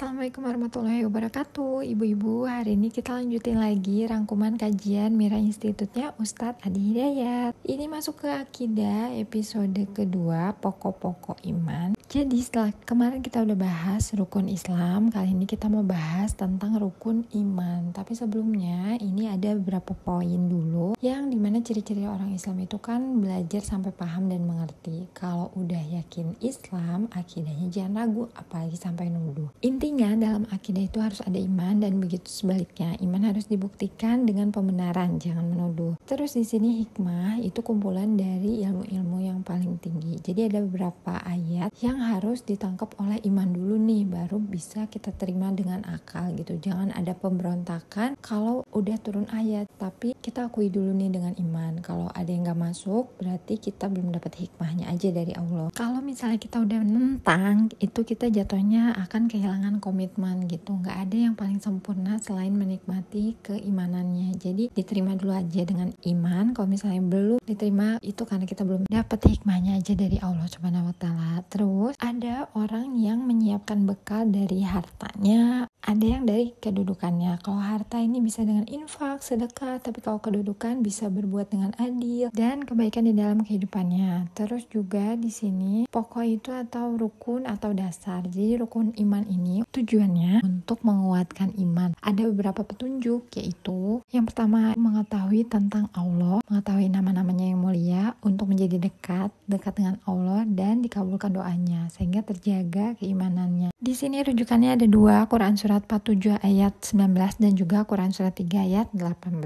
Assalamualaikum warahmatullahi wabarakatuh Ibu-ibu, hari ini kita lanjutin lagi rangkuman kajian Mira Institutnya Ustadz Adi Hidayat Ini masuk ke Akidah episode kedua, pokok-pokok iman Jadi setelah kemarin kita udah bahas rukun Islam Kali ini kita mau bahas tentang rukun iman Tapi sebelumnya ini ada beberapa poin dulu Yang dimana ciri-ciri orang Islam itu kan belajar sampai paham dan mengerti Kalau udah yakin Islam, akidahnya jangan ragu apalagi sampai nuduh Intinya Artinya dalam akidah itu harus ada iman dan begitu sebaliknya. Iman harus dibuktikan dengan pembenaran, jangan menuduh. Terus di sini hikmah itu kumpulan dari ilmu-ilmu yang paling tinggi. Jadi ada beberapa ayat yang harus ditangkap oleh iman dulu nih baru bisa kita terima dengan akal gitu. Jangan ada pemberontakan kalau udah turun ayat, tapi kita akui dulu nih dengan iman. Kalau ada yang gak masuk, berarti kita belum dapat hikmahnya aja dari Allah. Kalau misalnya kita udah menentang itu kita jatuhnya akan kehilangan komitmen gitu nggak ada yang paling sempurna selain menikmati keimanannya jadi diterima dulu aja dengan iman kalau misalnya belum diterima itu karena kita belum dapat hikmahnya aja dari Allah subhanahu wa taala terus ada orang yang menyiapkan bekal dari hartanya ada yang dari kedudukannya kalau harta ini bisa dengan infak sedekah tapi kalau kedudukan bisa berbuat dengan adil dan kebaikan di dalam kehidupannya terus juga di sini pokok itu atau rukun atau dasar jadi rukun iman ini Tujuannya untuk menguatkan iman. Ada beberapa petunjuk yaitu yang pertama mengetahui tentang Allah, mengetahui nama-namanya yang mulia untuk menjadi dekat, dekat dengan Allah dan dikabulkan doanya sehingga terjaga keimanannya. Di sini rujukannya ada dua, Quran Surat 47 ayat 19 dan juga Quran Surat 3 ayat 18.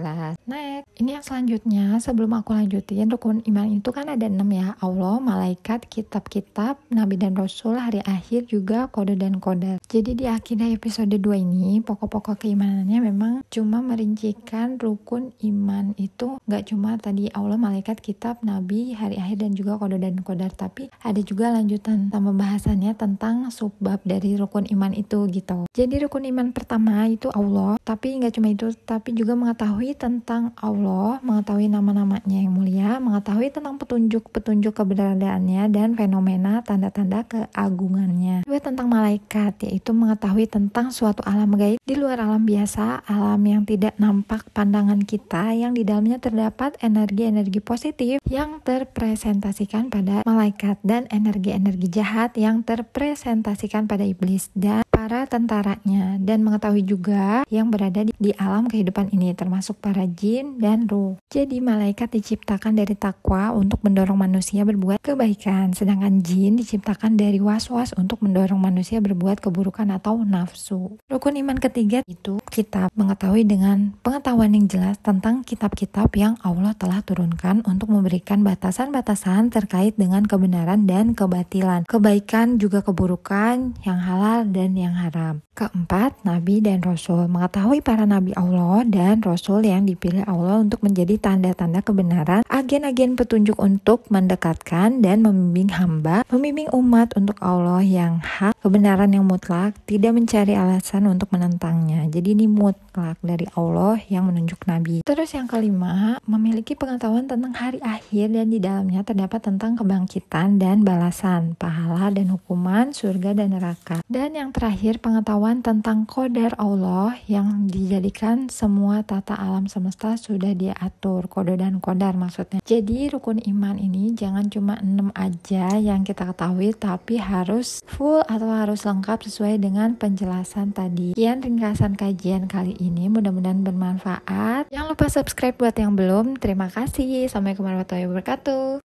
Next, ini yang selanjutnya, sebelum aku lanjutin, rukun iman itu kan ada enam ya, Allah, malaikat, kitab-kitab, nabi dan rasul, hari akhir, juga kode dan Kode. Jadi di akhir episode 2 ini, pokok-pokok keimanannya memang cuma merincikan rukun iman itu, gak cuma tadi Allah, malaikat, kitab, nabi, hari akhir, dan juga kode dan Kode, tapi ada juga lanjutan tambah bahasannya tentang subbab dari dari rukun iman itu gitu. Jadi rukun iman pertama itu Allah, tapi nggak cuma itu, tapi juga mengetahui tentang Allah, mengetahui nama-namanya yang mulia, mengetahui tentang petunjuk-petunjuk keberadaannya dan fenomena tanda-tanda keagungannya. juga tentang malaikat, yaitu mengetahui tentang suatu alam gaib di luar alam biasa, alam yang tidak nampak pandangan kita, yang di dalamnya terdapat energi-energi positif yang terpresentasikan pada malaikat dan energi-energi jahat yang terpresentasikan pada iblis dan para tentaranya dan mengetahui juga yang berada di, di alam kehidupan ini termasuk para jin dan ruh. Jadi malaikat diciptakan dari takwa untuk mendorong manusia berbuat kebaikan sedangkan jin diciptakan dari was-was untuk mendorong manusia berbuat keburukan atau nafsu. Rukun iman ketiga itu kita mengetahui dengan pengetahuan yang jelas tentang kitab-kitab yang Allah telah turunkan untuk memberikan batasan-batasan terkait dengan kebenaran dan kebatilan, kebaikan juga keburukan yang halal dan yang haram. Keempat, nabi dan rasul mengetahui para nabi Allah dan rasul yang dipilih Allah untuk menjadi tanda-tanda kebenaran, agen-agen petunjuk untuk mendekatkan dan membimbing hamba, membimbing umat untuk Allah yang hak kebenaran yang mutlak, tidak mencari alasan untuk menentangnya. Jadi ini mutlak dari Allah yang menunjuk Nabi. Terus yang kelima, memiliki pengetahuan tentang hari akhir dan di dalamnya terdapat tentang kebangkitan dan balasan, pahala dan hukuman, surga dan neraka. Dan yang terakhir, pengetahuan tentang kodar Allah yang dijadikan semua tata alam semesta sudah diatur, Kode dan kodar maksudnya. Jadi rukun iman ini jangan cuma enam aja yang kita ketahui, tapi harus full atau harus lengkap sesuai dengan penjelasan tadi. Kian ringkasan kajian kali ini mudah-mudahan bermanfaat. Jangan lupa subscribe buat yang belum. Terima kasih. Assalamualaikum warahmatullahi wabarakatuh.